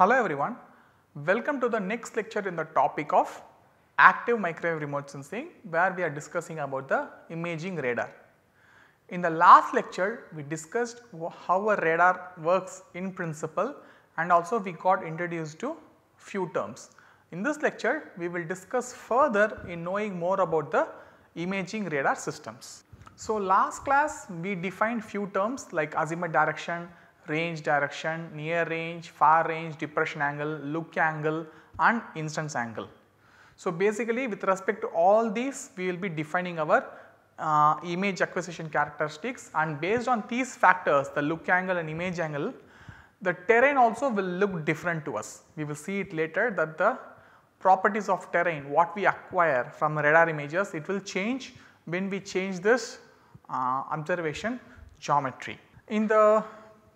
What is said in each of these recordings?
Hello everyone, welcome to the next lecture in the topic of active microwave remote sensing where we are discussing about the imaging radar. In the last lecture we discussed how a radar works in principle and also we got introduced to few terms. In this lecture we will discuss further in knowing more about the imaging radar systems. So last class we defined few terms like azimuth direction range direction, near range, far range, depression angle, look angle and instance angle. So, basically with respect to all these we will be defining our uh, image acquisition characteristics and based on these factors the look angle and image angle the terrain also will look different to us. We will see it later that the properties of terrain what we acquire from radar images it will change when we change this uh, observation geometry. In the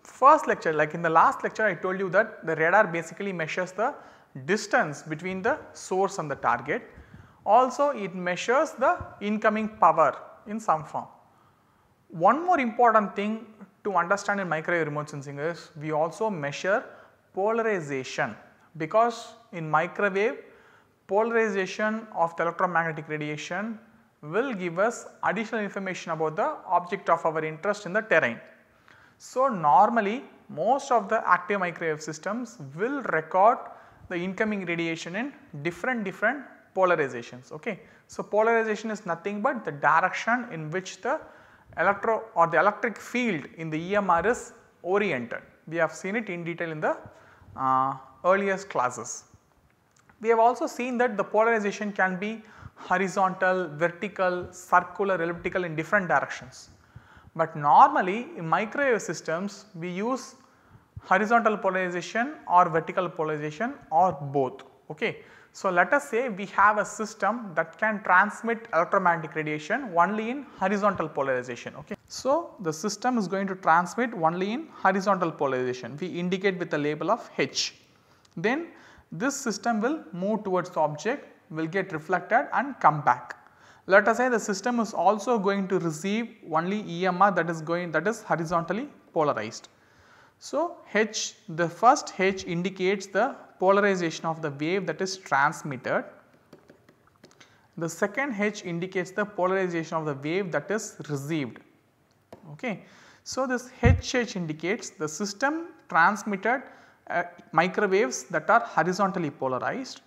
first lecture like in the last lecture I told you that the radar basically measures the distance between the source and the target. Also it measures the incoming power in some form. One more important thing to understand in microwave remote sensing is we also measure polarization because in microwave polarization of the electromagnetic radiation will give us additional information about the object of our interest in the terrain. So, normally most of the active microwave systems will record the incoming radiation in different different polarizations. Okay. So, polarization is nothing but the direction in which the electro or the electric field in the EMR is oriented. We have seen it in detail in the uh, earliest classes. We have also seen that the polarization can be horizontal, vertical, circular, elliptical in different directions. But normally in microwave systems we use horizontal polarization or vertical polarization or both. Okay. So, let us say we have a system that can transmit electromagnetic radiation only in horizontal polarization. Okay. So, the system is going to transmit only in horizontal polarization we indicate with the label of H. Then this system will move towards the object will get reflected and come back. Let us say the system is also going to receive only EMR that is going that is horizontally polarized. So, H the first H indicates the polarization of the wave that is transmitted. The second H indicates the polarization of the wave that is received. Okay. So, this HH indicates the system transmitted uh, microwaves that are horizontally polarized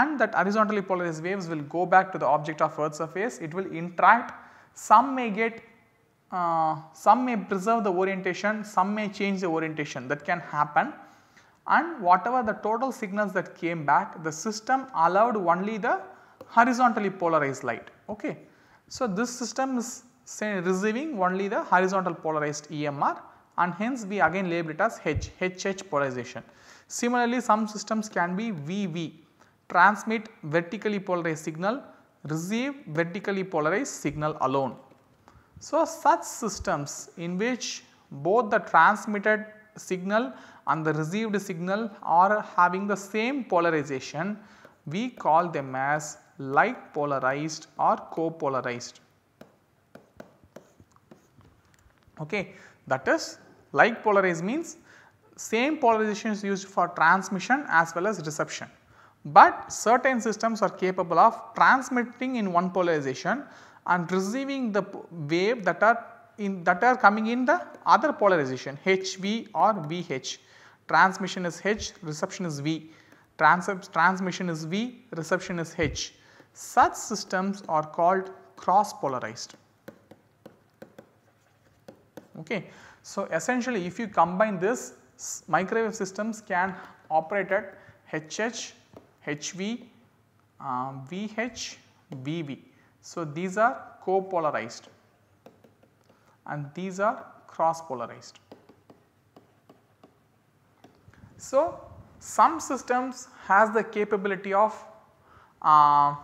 and that horizontally polarized waves will go back to the object of earth surface, it will interact, some may get, uh, some may preserve the orientation, some may change the orientation that can happen and whatever the total signals that came back, the system allowed only the horizontally polarized light. Okay. So, this system is receiving only the horizontal polarized EMR and hence we again label it as H, HH polarization. Similarly, some systems can be VV transmit vertically polarized signal, receive vertically polarized signal alone. So, such systems in which both the transmitted signal and the received signal are having the same polarization, we call them as like polarized or copolarized. Okay. That is like polarized means same polarization is used for transmission as well as reception but certain systems are capable of transmitting in one polarization and receiving the wave that are in that are coming in the other polarization HV or VH. Transmission is H, reception is V. transmission is V, reception is H. Such systems are called cross polarized. Okay. So, essentially if you combine this microwave systems can operate at HH HV, um, VH, VB. So, these are copolarized and these are cross polarized. So, some systems has the capability of uh,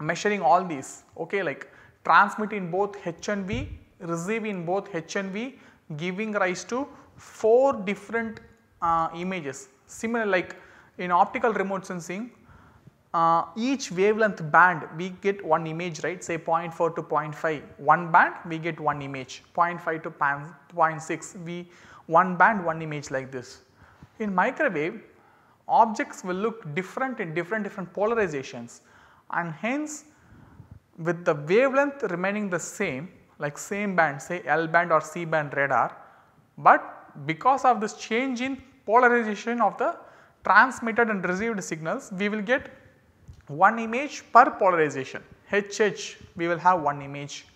measuring all these okay like transmit in both H and V, receive in both H and V giving rise to 4 different uh, images similar like in optical remote sensing uh, each wavelength band we get one image right say 0.4 to 0.5 one band we get one image 0.5 to 0.6 we one band one image like this. In microwave objects will look different in different different polarizations and hence with the wavelength remaining the same like same band say L band or C band radar but because of this change in polarization of the transmitted and received signals, we will get one image per polarization. HH, we will have one image.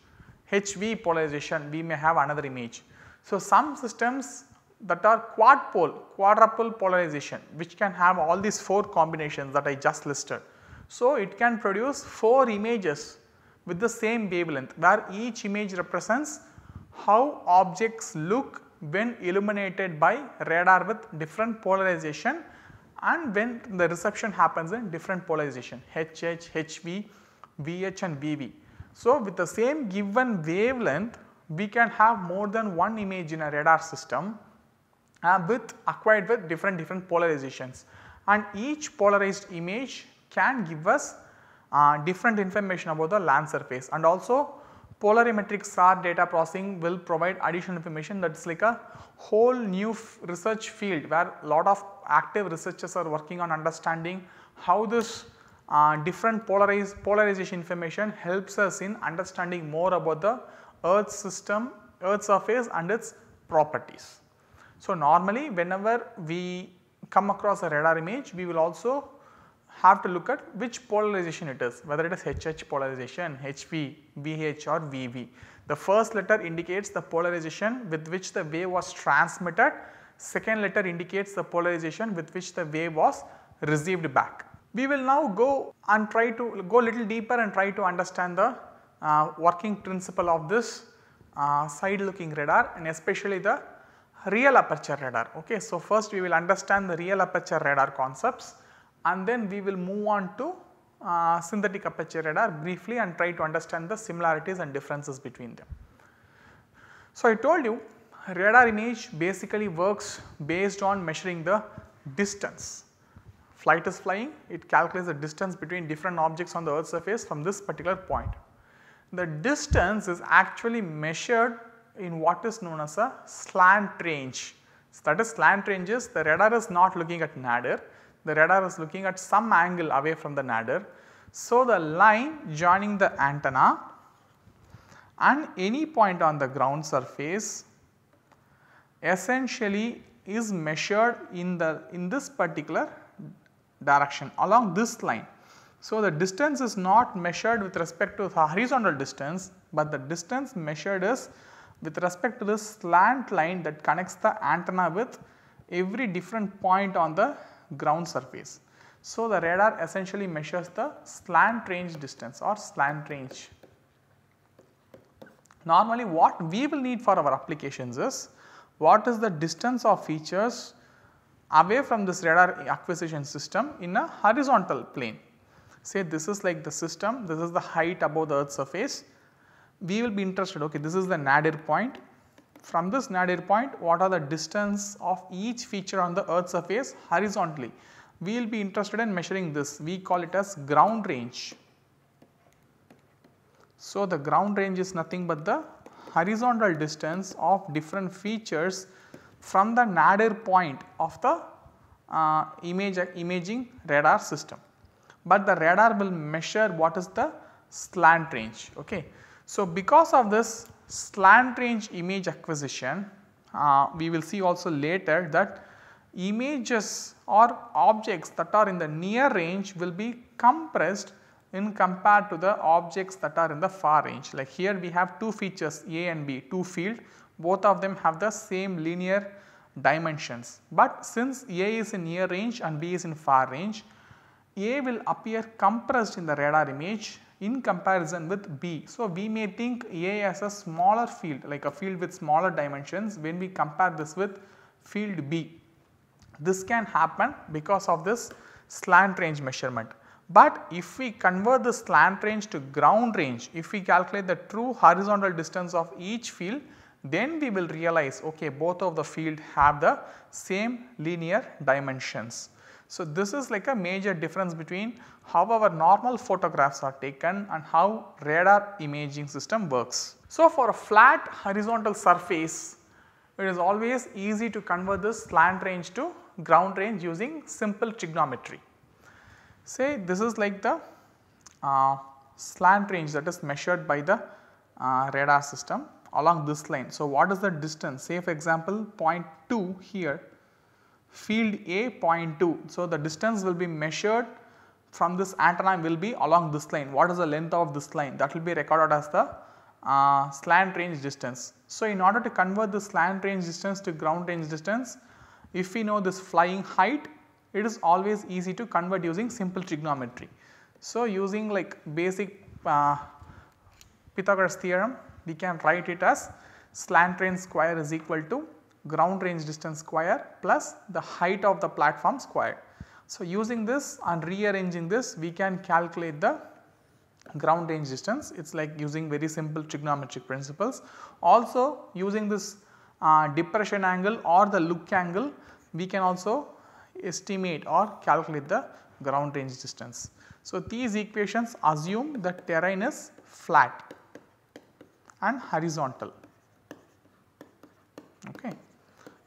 HV polarization, we may have another image. So, some systems that are quad pole, quadruple polarization, which can have all these 4 combinations that I just listed. So, it can produce 4 images with the same wavelength, where each image represents how objects look when illuminated by radar with different polarization and when the reception happens in different polarization HH, HV, VH and VV. So, with the same given wavelength we can have more than one image in a radar system uh, with acquired with different different polarizations and each polarized image can give us uh, different information about the land surface and also polarimetric SAR data processing will provide additional information that is like a whole new research field where lot of active researchers are working on understanding how this uh, different polarized polarization information helps us in understanding more about the earth system, earth surface and its properties. So, normally whenever we come across a radar image, we will also have to look at which polarization it is whether it is HH polarization, HV, VH or VV. The first letter indicates the polarization with which the wave was transmitted, second letter indicates the polarization with which the wave was received back. We will now go and try to go little deeper and try to understand the uh, working principle of this uh, side looking radar and especially the real aperture radar. Okay. So, first we will understand the real aperture radar concepts and then we will move on to uh, synthetic aperture radar briefly and try to understand the similarities and differences between them. So, I told you radar image basically works based on measuring the distance. Flight is flying, it calculates the distance between different objects on the earth's surface from this particular point. The distance is actually measured in what is known as a slant range. So, that is slant ranges, the radar is not looking at nadir, the radar is looking at some angle away from the nadir. So, the line joining the antenna and any point on the ground surface essentially is measured in the in this particular direction along this line. So, the distance is not measured with respect to the horizontal distance, but the distance measured is with respect to the slant line that connects the antenna with every different point on the ground surface. So, the radar essentially measures the slant range distance or slant range. Normally what we will need for our applications is what is the distance of features away from this radar acquisition system in a horizontal plane. Say this is like the system, this is the height above the earth surface. We will be interested okay this is the nadir point from this nadir point what are the distance of each feature on the earth surface horizontally. We will be interested in measuring this we call it as ground range. So, the ground range is nothing but the horizontal distance of different features from the nadir point of the uh, image, imaging radar system. But the radar will measure what is the slant range. Okay. So, because of this slant range image acquisition, uh, we will see also later that images or objects that are in the near range will be compressed in compared to the objects that are in the far range. Like here we have two features A and B, two field, both of them have the same linear dimensions. But since A is in near range and B is in far range, A will appear compressed in the radar image in comparison with B. So, we may think A as a smaller field like a field with smaller dimensions when we compare this with field B. This can happen because of this slant range measurement. But if we convert the slant range to ground range, if we calculate the true horizontal distance of each field, then we will realize okay both of the field have the same linear dimensions. So, this is like a major difference between how our normal photographs are taken and how radar imaging system works. So, for a flat horizontal surface it is always easy to convert this slant range to ground range using simple trigonometry. Say this is like the uh, slant range that is measured by the uh, radar system along this line. So, what is the distance say for example 0.2 here field A 0.2. So, the distance will be measured from this antenna will be along this line. What is the length of this line? That will be recorded as the uh, slant range distance. So, in order to convert the slant range distance to ground range distance, if we know this flying height, it is always easy to convert using simple trigonometry. So, using like basic uh, Pythagoras theorem, we can write it as slant range square is equal to ground range distance square plus the height of the platform square. So, using this and rearranging this we can calculate the ground range distance it is like using very simple trigonometric principles. Also using this uh, depression angle or the look angle we can also estimate or calculate the ground range distance. So, these equations assume the terrain is flat and horizontal. Okay.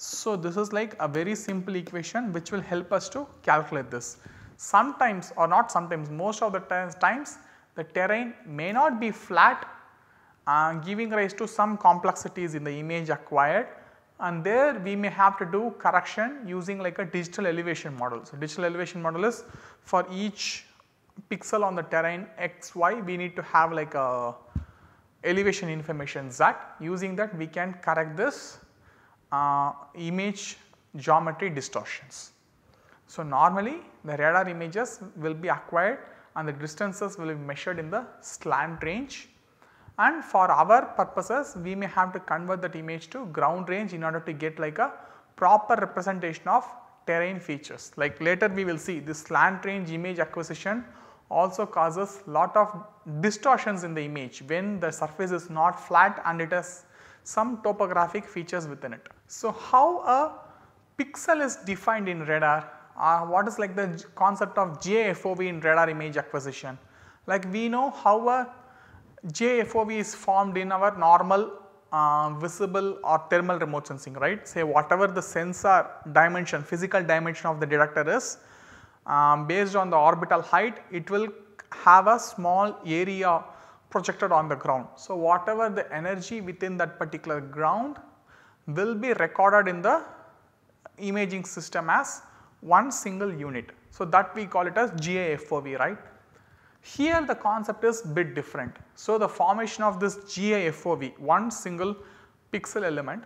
So, this is like a very simple equation which will help us to calculate this. Sometimes or not sometimes most of the times the terrain may not be flat uh, giving rise to some complexities in the image acquired and there we may have to do correction using like a digital elevation model. So, digital elevation model is for each pixel on the terrain x, y we need to have like a elevation information z using that we can correct this uh, image geometry distortions. So, normally the radar images will be acquired and the distances will be measured in the slant range and for our purposes we may have to convert that image to ground range in order to get like a proper representation of terrain features. Like later we will see this slant range image acquisition also causes lot of distortions in the image when the surface is not flat and it is some topographic features within it. So, how a pixel is defined in radar uh, what is like the concept of JFOV in radar image acquisition. Like we know how a JFOV is formed in our normal uh, visible or thermal remote sensing right. Say whatever the sensor dimension physical dimension of the detector is um, based on the orbital height it will have a small area projected on the ground. So, whatever the energy within that particular ground will be recorded in the imaging system as one single unit. So, that we call it as GIFOV right. Here the concept is bit different. So, the formation of this GIFOV one single pixel element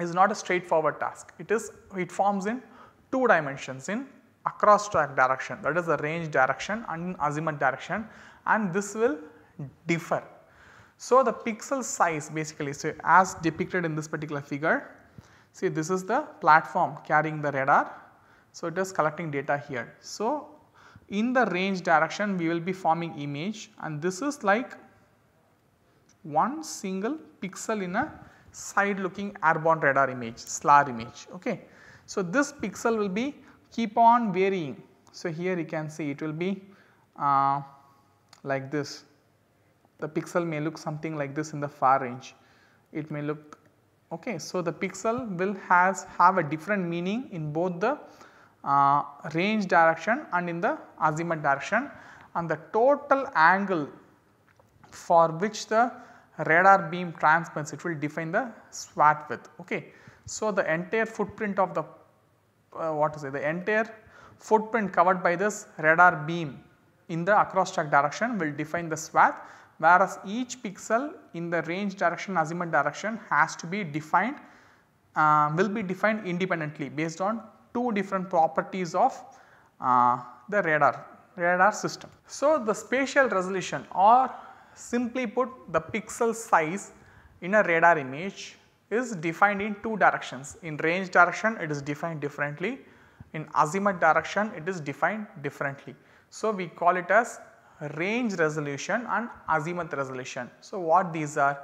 is not a straightforward task. It is it forms in two dimensions in across track direction that is the range direction and azimuth direction and this will differ. So, the pixel size basically so as depicted in this particular figure see this is the platform carrying the radar. So, it is collecting data here. So, in the range direction we will be forming image and this is like one single pixel in a side looking airborne radar image SLAR image. Okay. So, this pixel will be keep on varying. So, here you can see it will be uh, like this the pixel may look something like this in the far range. It may look okay. So, the pixel will has have a different meaning in both the uh, range direction and in the azimuth direction and the total angle for which the radar beam transmits it will define the SWAT width. Okay. So, the entire footprint of the uh, what is it the entire footprint covered by this radar beam in the across track direction will define the SWAT whereas each pixel in the range direction azimuth direction has to be defined uh, will be defined independently based on two different properties of uh, the radar radar system. So, the spatial resolution or simply put the pixel size in a radar image is defined in two directions. In range direction it is defined differently, in azimuth direction it is defined differently. So, we call it as range resolution and azimuth resolution. So, what these are?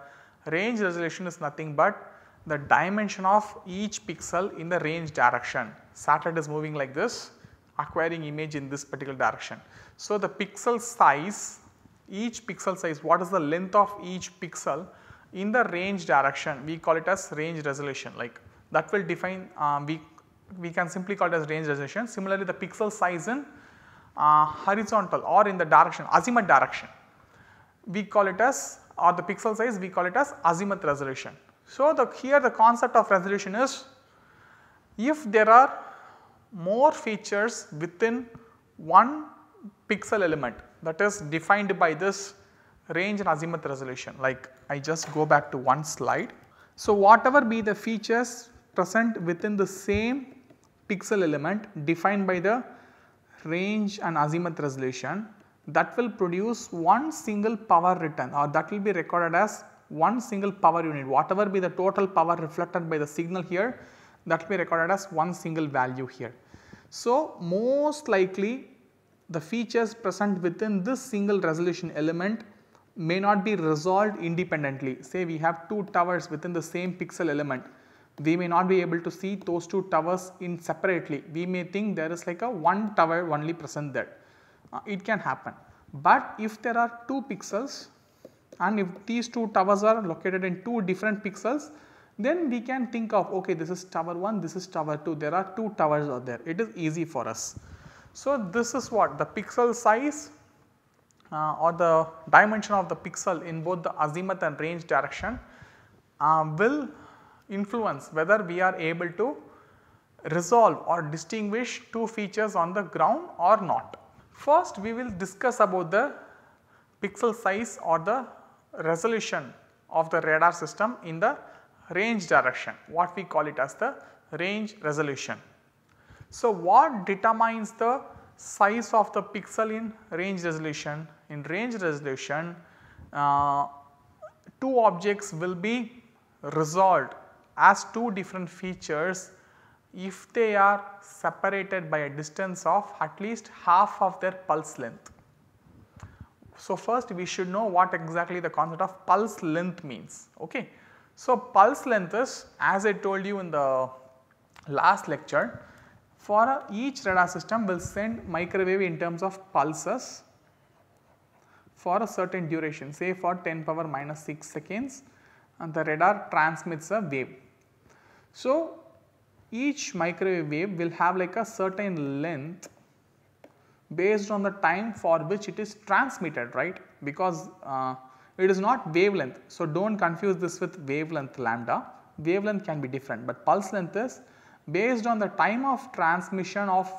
Range resolution is nothing but the dimension of each pixel in the range direction. Satellite is moving like this acquiring image in this particular direction. So, the pixel size each pixel size what is the length of each pixel in the range direction we call it as range resolution like that will define um, we we can simply call it as range resolution. Similarly, the pixel size in uh, horizontal or in the direction azimuth direction. We call it as or the pixel size we call it as azimuth resolution. So, the here the concept of resolution is if there are more features within one pixel element that is defined by this range and azimuth resolution like I just go back to one slide. So, whatever be the features present within the same pixel element defined by the range and azimuth resolution that will produce one single power return or that will be recorded as one single power unit whatever be the total power reflected by the signal here that will be recorded as one single value here. So, most likely the features present within this single resolution element may not be resolved independently say we have two towers within the same pixel element we may not be able to see those two towers in separately. We may think there is like a one tower only present there. Uh, it can happen. But if there are two pixels and if these two towers are located in two different pixels, then we can think of okay this is tower 1, this is tower 2, there are two towers are there. It is easy for us. So, this is what the pixel size uh, or the dimension of the pixel in both the azimuth and range direction uh, will influence whether we are able to resolve or distinguish two features on the ground or not. First we will discuss about the pixel size or the resolution of the radar system in the range direction what we call it as the range resolution. So, what determines the size of the pixel in range resolution? In range resolution uh, two objects will be resolved as two different features if they are separated by a distance of at least half of their pulse length. So, first we should know what exactly the concept of pulse length means. Okay. So, pulse length is as I told you in the last lecture for a, each radar system will send microwave in terms of pulses for a certain duration say for 10 power minus 6 seconds and the radar transmits a wave. So, each microwave wave will have like a certain length based on the time for which it is transmitted right because uh, it is not wavelength. So, do not confuse this with wavelength lambda wavelength can be different, but pulse length is based on the time of transmission of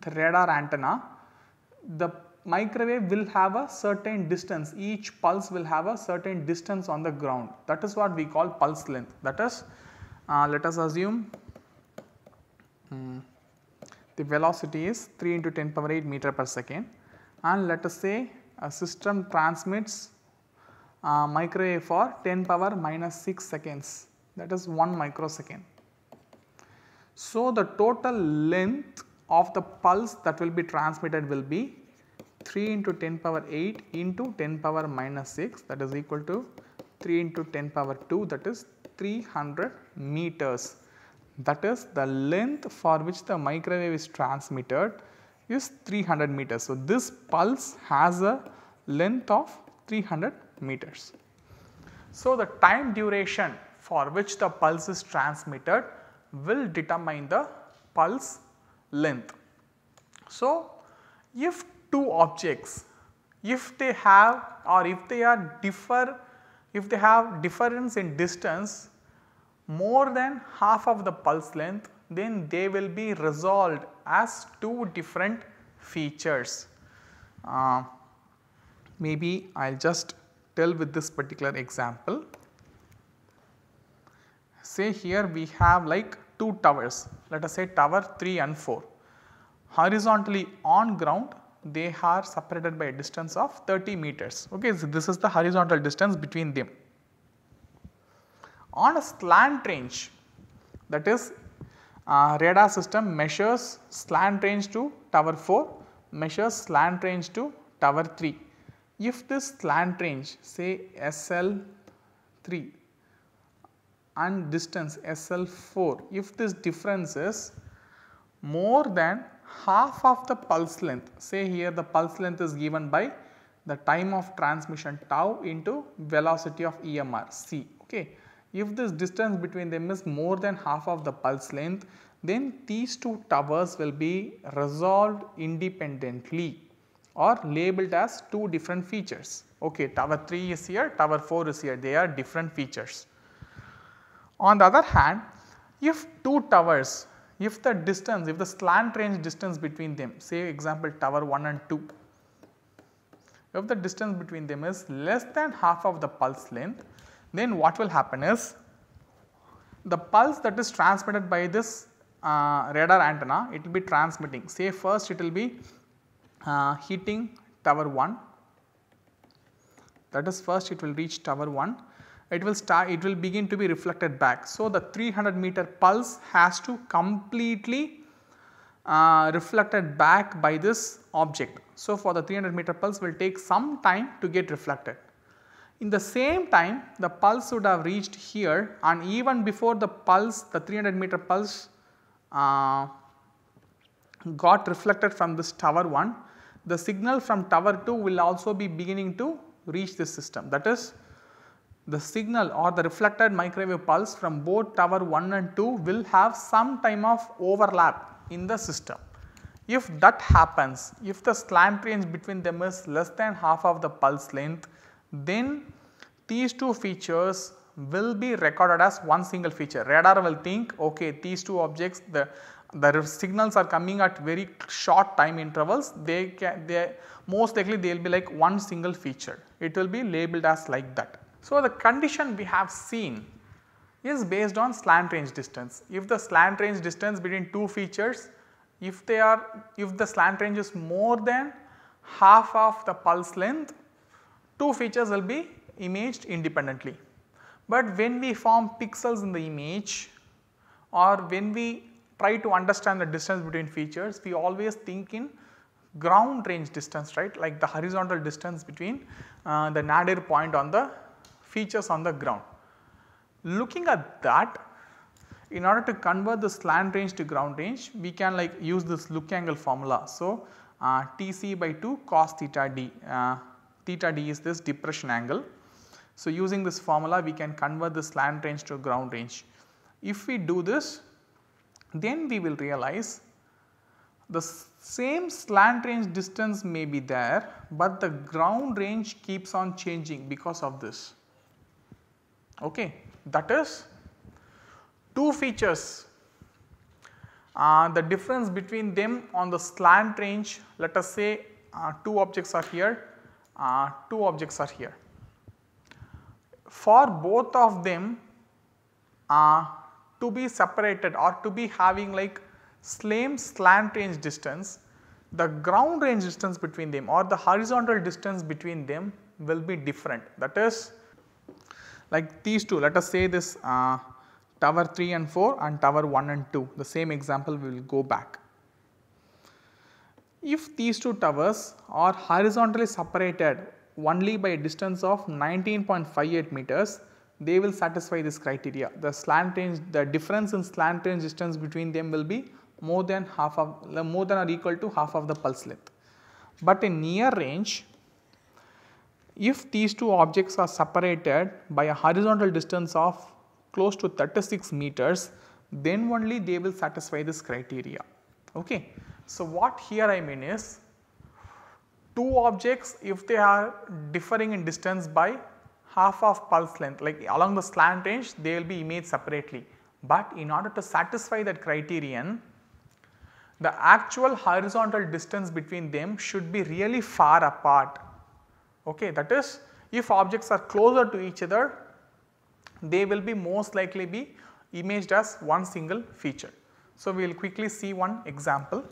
the radar antenna the microwave will have a certain distance each pulse will have a certain distance on the ground that is what we call pulse length that is uh, let us assume um, the velocity is 3 into 10 power 8 meter per second and let us say a system transmits uh, microwave for 10 power minus 6 seconds that is 1 microsecond. So, the total length of the pulse that will be transmitted will be 3 into 10 power 8 into 10 power minus 6 that is equal to 3 into 10 power 2 that is 300 meters. That is the length for which the microwave is transmitted is 300 meters. So, this pulse has a length of 300 meters. So, the time duration for which the pulse is transmitted will determine the pulse length. So, if two objects if they have or if they are differ if they have difference in distance more than half of the pulse length then they will be resolved as two different features. Uh, maybe I will just tell with this particular example. Say here we have like two towers let us say tower 3 and 4 horizontally on ground they are separated by a distance of 30 meters. Okay, so this is the horizontal distance between them. On a slant range that is uh, radar system measures slant range to tower 4, measures slant range to tower 3. If this slant range say SL3 and distance SL4, if this difference is more than half of the pulse length say here the pulse length is given by the time of transmission tau into velocity of EMR c. Okay. If this distance between them is more than half of the pulse length then these two towers will be resolved independently or labeled as two different features. Okay, tower 3 is here, tower 4 is here, they are different features. On the other hand, if two towers if the distance, if the slant range distance between them say example tower 1 and 2, if the distance between them is less than half of the pulse length, then what will happen is the pulse that is transmitted by this uh, radar antenna, it will be transmitting. Say first it will be uh, hitting tower 1, that is first it will reach tower 1 it will start it will begin to be reflected back. So, the 300 meter pulse has to completely uh, reflected back by this object. So, for the 300 meter pulse will take some time to get reflected. In the same time the pulse would have reached here and even before the pulse the 300 meter pulse uh, got reflected from this tower 1 the signal from tower 2 will also be beginning to reach this system that is the signal or the reflected microwave pulse from both tower 1 and 2 will have some time of overlap in the system. If that happens, if the slant range between them is less than half of the pulse length, then these two features will be recorded as one single feature. Radar will think okay these two objects the, the signals are coming at very short time intervals they can they most likely they will be like one single feature. It will be labeled as like that. So, the condition we have seen is based on slant range distance. If the slant range distance between two features, if they are if the slant range is more than half of the pulse length, two features will be imaged independently. But when we form pixels in the image or when we try to understand the distance between features, we always think in ground range distance right like the horizontal distance between uh, the nadir point on the features on the ground. Looking at that in order to convert the slant range to ground range we can like use this look angle formula. So, uh, Tc by 2 cos theta d, uh, theta d is this depression angle. So, using this formula we can convert the slant range to ground range. If we do this then we will realize the same slant range distance may be there, but the ground range keeps on changing because of this okay. That is two features uh, the difference between them on the slant range let us say uh, two objects are here, uh, two objects are here. For both of them uh, to be separated or to be having like same slant range distance, the ground range distance between them or the horizontal distance between them will be different. That is like these two let us say this uh, tower 3 and 4 and tower 1 and 2 the same example we will go back. If these two towers are horizontally separated only by a distance of 19.58 meters they will satisfy this criteria. The slant range the difference in slant range distance between them will be more than half of more than or equal to half of the pulse length. But in near range if these two objects are separated by a horizontal distance of close to 36 meters, then only they will satisfy this criteria. Okay. So, what here I mean is two objects if they are differing in distance by half of pulse length like along the slant range, they will be imaged separately. But in order to satisfy that criterion the actual horizontal distance between them should be really far apart Okay, that is if objects are closer to each other they will be most likely be imaged as one single feature. So, we will quickly see one example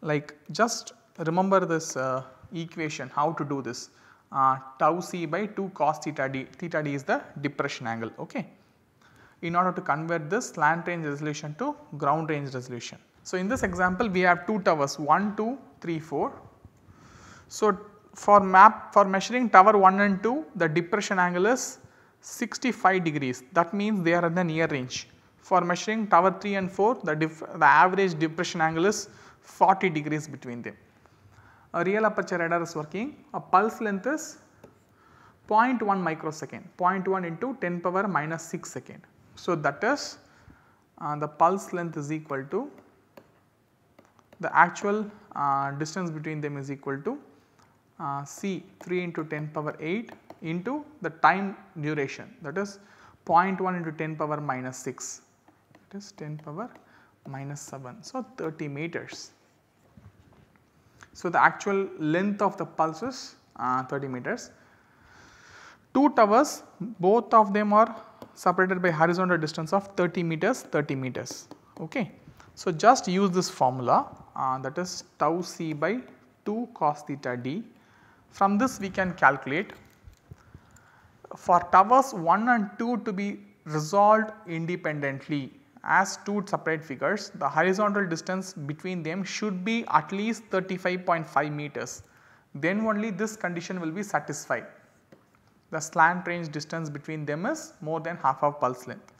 like just remember this uh, equation how to do this uh, tau c by 2 cos theta d, theta d is the depression angle. Okay. In order to convert this land range resolution to ground range resolution. So, in this example we have 2 towers 1, 2, 3, 4. So, for map for measuring tower 1 and 2 the depression angle is 65 degrees that means they are in the near range. For measuring tower 3 and 4 the, the average depression angle is 40 degrees between them. A real aperture radar is working a pulse length is 0.1 microsecond 0.1 into 10 power minus 6 second. So, that is uh, the pulse length is equal to the actual uh, distance between them is equal to uh, c 3 into 10 power 8 into the time duration that is 0.1 into 10 power minus 6 six, that 10 power minus 7. So, 30 meters. So, the actual length of the pulse is uh, 30 meters. Two towers both of them are separated by horizontal distance of 30 meters 30 meters. Okay. So, just use this formula uh, that is tau c by 2 cos theta d from this we can calculate for towers 1 and 2 to be resolved independently as two separate figures the horizontal distance between them should be at least 35.5 meters then only this condition will be satisfied. The slant range distance between them is more than half of pulse length.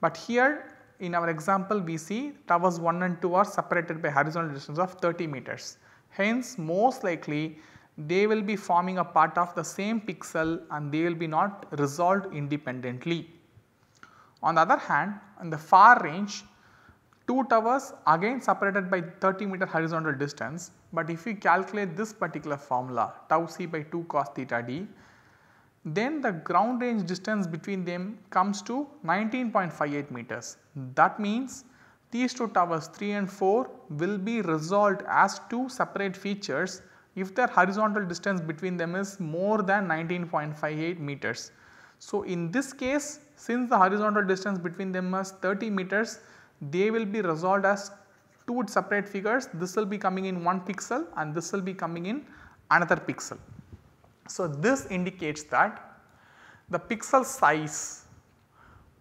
But here in our example we see towers 1 and 2 are separated by horizontal distance of 30 meters. Hence most likely they will be forming a part of the same pixel and they will be not resolved independently. On the other hand, in the far range, 2 towers again separated by 30 meter horizontal distance, but if we calculate this particular formula tau c by 2 cos theta d, then the ground range distance between them comes to 19.58 meters. That means these two towers 3 and 4 will be resolved as two separate features if their horizontal distance between them is more than 19.58 meters. So, in this case since the horizontal distance between them is 30 meters they will be resolved as two separate figures this will be coming in one pixel and this will be coming in another pixel. So, this indicates that the pixel size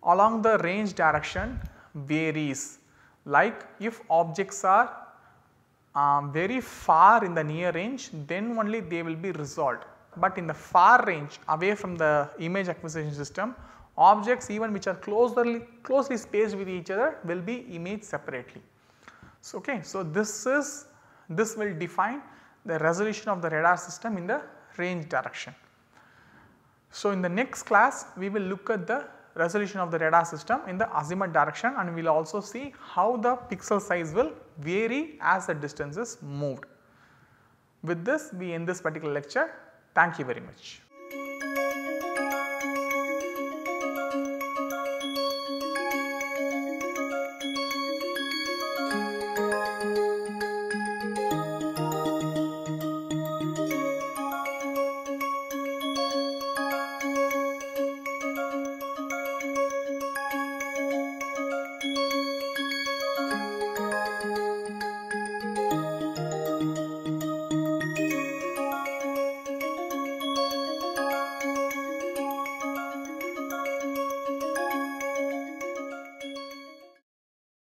along the range direction varies like if objects are um, very far in the near range then only they will be resolved. But in the far range away from the image acquisition system objects even which are closely, closely spaced with each other will be imaged separately. So, okay, so this is this will define the resolution of the radar system in the range direction. So, in the next class we will look at the resolution of the radar system in the azimuth direction and we will also see how the pixel size will vary as the distance is moved. With this we end this particular lecture. Thank you very much.